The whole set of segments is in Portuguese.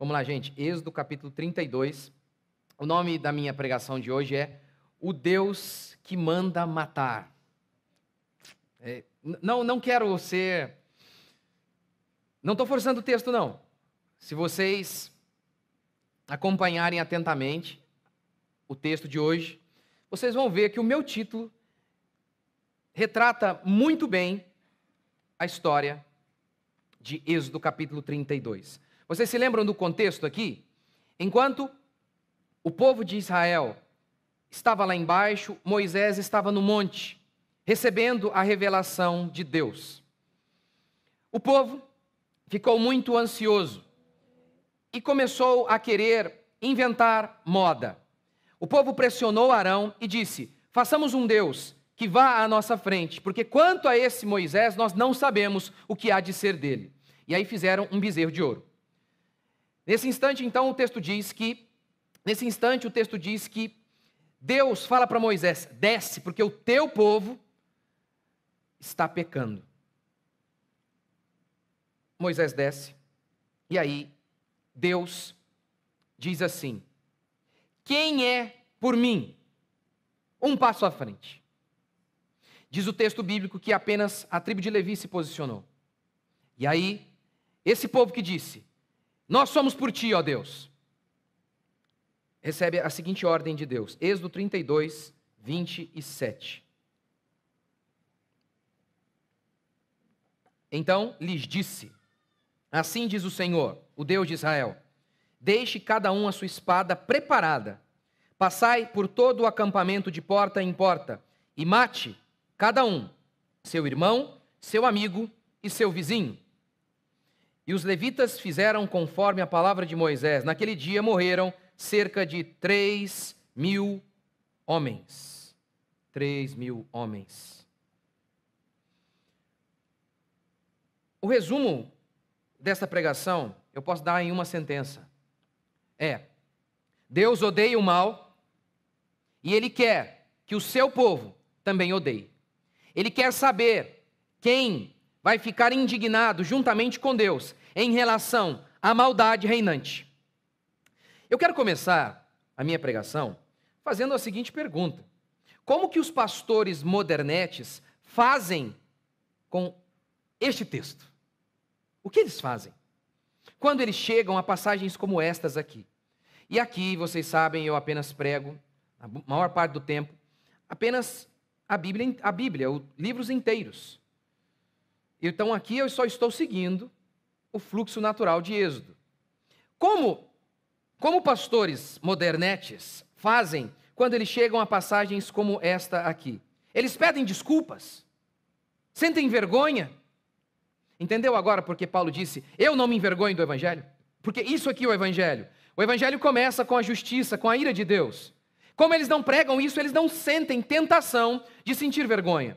Vamos lá, gente. Êxodo capítulo 32. O nome da minha pregação de hoje é O Deus que manda matar. É, não, não quero ser. Não estou forçando o texto, não. Se vocês acompanharem atentamente o texto de hoje, vocês vão ver que o meu título retrata muito bem a história de Êxodo capítulo 32. Vocês se lembram do contexto aqui? Enquanto o povo de Israel estava lá embaixo, Moisés estava no monte, recebendo a revelação de Deus. O povo ficou muito ansioso e começou a querer inventar moda. O povo pressionou Arão e disse: Façamos um Deus que vá à nossa frente, porque quanto a esse Moisés, nós não sabemos o que há de ser dele. E aí fizeram um bezerro de ouro. Nesse instante, então, o texto diz que, nesse instante, o texto diz que Deus fala para Moisés: desce, porque o teu povo está pecando. Moisés desce, e aí Deus diz assim: Quem é por mim? Um passo à frente. Diz o texto bíblico que apenas a tribo de Levi se posicionou. E aí, esse povo que disse: nós somos por ti, ó Deus. Recebe a seguinte ordem de Deus, Êxodo 32, 27. Então lhes disse: Assim diz o Senhor, o Deus de Israel: Deixe cada um a sua espada preparada. Passai por todo o acampamento de porta em porta e mate cada um, seu irmão, seu amigo e seu vizinho. E os levitas fizeram conforme a palavra de Moisés. Naquele dia morreram cerca de 3 mil homens. 3 mil homens. O resumo desta pregação eu posso dar em uma sentença: é Deus odeia o mal e Ele quer que o seu povo também odeie. Ele quer saber quem vai ficar indignado juntamente com Deus em relação à maldade reinante. Eu quero começar a minha pregação fazendo a seguinte pergunta: Como que os pastores modernetes fazem com este texto? O que eles fazem? Quando eles chegam a passagens como estas aqui. E aqui, vocês sabem, eu apenas prego, a maior parte do tempo, apenas a Bíblia, a Bíblia, os livros inteiros. Então aqui eu só estou seguindo o fluxo natural de Êxodo. Como, como pastores modernetes fazem quando eles chegam a passagens como esta aqui? Eles pedem desculpas, sentem vergonha. Entendeu agora porque Paulo disse: Eu não me envergonho do Evangelho? Porque isso aqui é o Evangelho. O Evangelho começa com a justiça, com a ira de Deus. Como eles não pregam isso, eles não sentem tentação de sentir vergonha.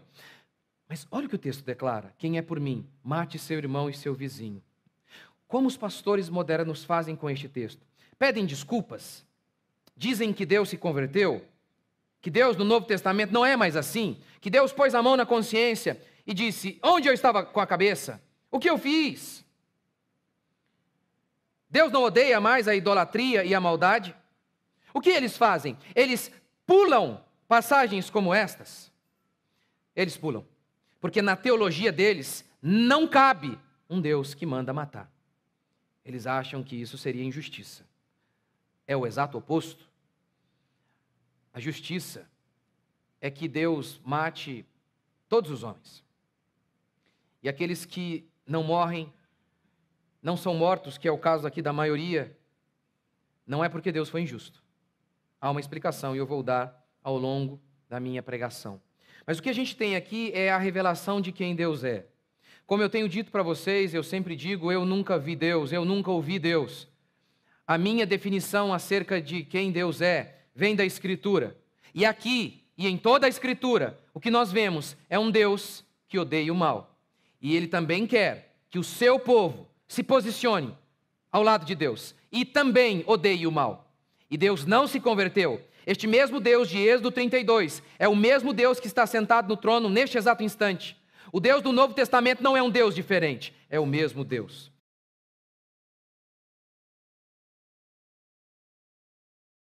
Mas olha o que o texto declara: quem é por mim, mate seu irmão e seu vizinho. Como os pastores modernos fazem com este texto? Pedem desculpas? Dizem que Deus se converteu? Que Deus no Novo Testamento não é mais assim? Que Deus pôs a mão na consciência e disse: Onde eu estava com a cabeça? O que eu fiz? Deus não odeia mais a idolatria e a maldade? O que eles fazem? Eles pulam passagens como estas. Eles pulam. Porque na teologia deles não cabe um Deus que manda matar. Eles acham que isso seria injustiça. É o exato oposto. A justiça é que Deus mate todos os homens. E aqueles que não morrem, não são mortos, que é o caso aqui da maioria, não é porque Deus foi injusto. Há uma explicação e eu vou dar ao longo da minha pregação. Mas o que a gente tem aqui é a revelação de quem Deus é. Como eu tenho dito para vocês, eu sempre digo: eu nunca vi Deus, eu nunca ouvi Deus. A minha definição acerca de quem Deus é vem da Escritura. E aqui, e em toda a Escritura, o que nós vemos é um Deus que odeia o mal. E ele também quer que o seu povo se posicione ao lado de Deus e também odeie o mal. E Deus não se converteu. Este mesmo Deus de Êxodo 32 é o mesmo Deus que está sentado no trono neste exato instante. O Deus do Novo Testamento não é um Deus diferente, é o mesmo Deus.